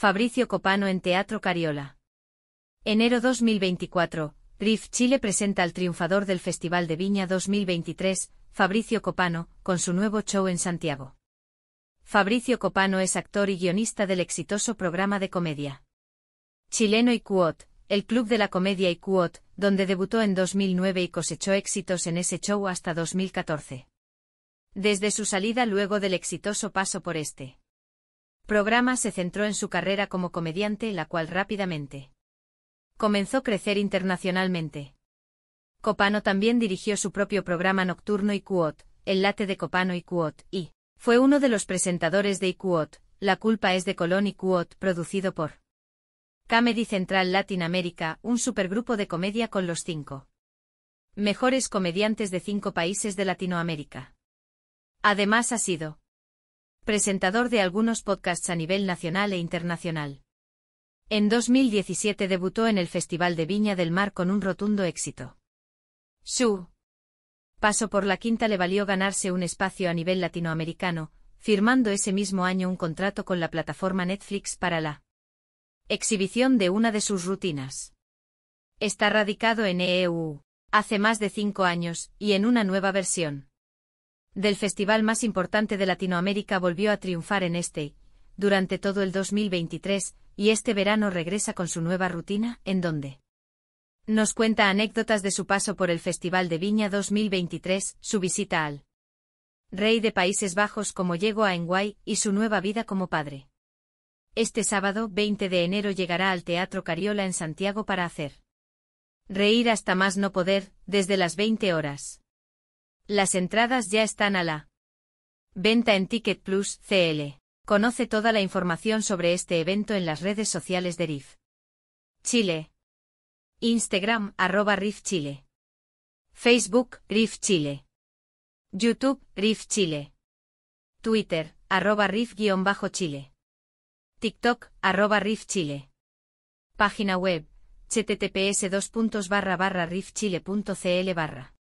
Fabricio Copano en Teatro Cariola. Enero 2024, RIF Chile presenta al triunfador del Festival de Viña 2023, Fabricio Copano, con su nuevo show en Santiago. Fabricio Copano es actor y guionista del exitoso programa de comedia. Chileno y Cuot, el Club de la Comedia y Cuot, donde debutó en 2009 y cosechó éxitos en ese show hasta 2014. Desde su salida luego del exitoso paso por este programa se centró en su carrera como comediante, la cual rápidamente comenzó a crecer internacionalmente. Copano también dirigió su propio programa nocturno Icuot, El late de Copano Icuot, y fue uno de los presentadores de Icuot, La culpa es de Colón Icuot, producido por Comedy Central Latinoamérica, un supergrupo de comedia con los cinco mejores comediantes de cinco países de Latinoamérica. Además ha sido presentador de algunos podcasts a nivel nacional e internacional. En 2017 debutó en el Festival de Viña del Mar con un rotundo éxito. Su paso por la quinta le valió ganarse un espacio a nivel latinoamericano, firmando ese mismo año un contrato con la plataforma Netflix para la exhibición de una de sus rutinas. Está radicado en EU hace más de cinco años, y en una nueva versión del festival más importante de Latinoamérica volvió a triunfar en este, durante todo el 2023, y este verano regresa con su nueva rutina, en donde nos cuenta anécdotas de su paso por el Festival de Viña 2023, su visita al Rey de Países Bajos como llegó a Enguay y su nueva vida como padre. Este sábado 20 de enero llegará al Teatro Cariola en Santiago para hacer reír hasta más no poder, desde las 20 horas. Las entradas ya están a la venta en Ticket Plus CL. Conoce toda la información sobre este evento en las redes sociales de RIF. Chile. Instagram arroba RIF Chile. Facebook RIF Chile. YouTube RIF Chile. Twitter arroba RIF-Chile. TikTok arroba RIF Chile. Página web https rifchile.cl barra.